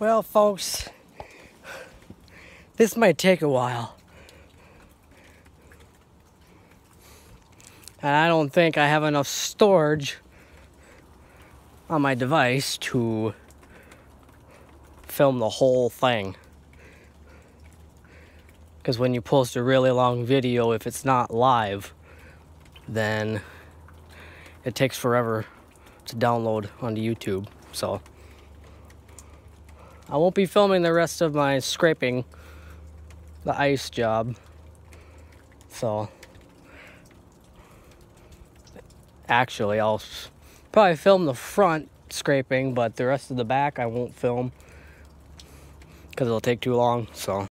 Well, folks, this might take a while. And I don't think I have enough storage on my device to film the whole thing. Because when you post a really long video, if it's not live, then it takes forever to download onto YouTube. So. I won't be filming the rest of my scraping the ice job. So, actually, I'll probably film the front scraping, but the rest of the back I won't film because it'll take too long, so.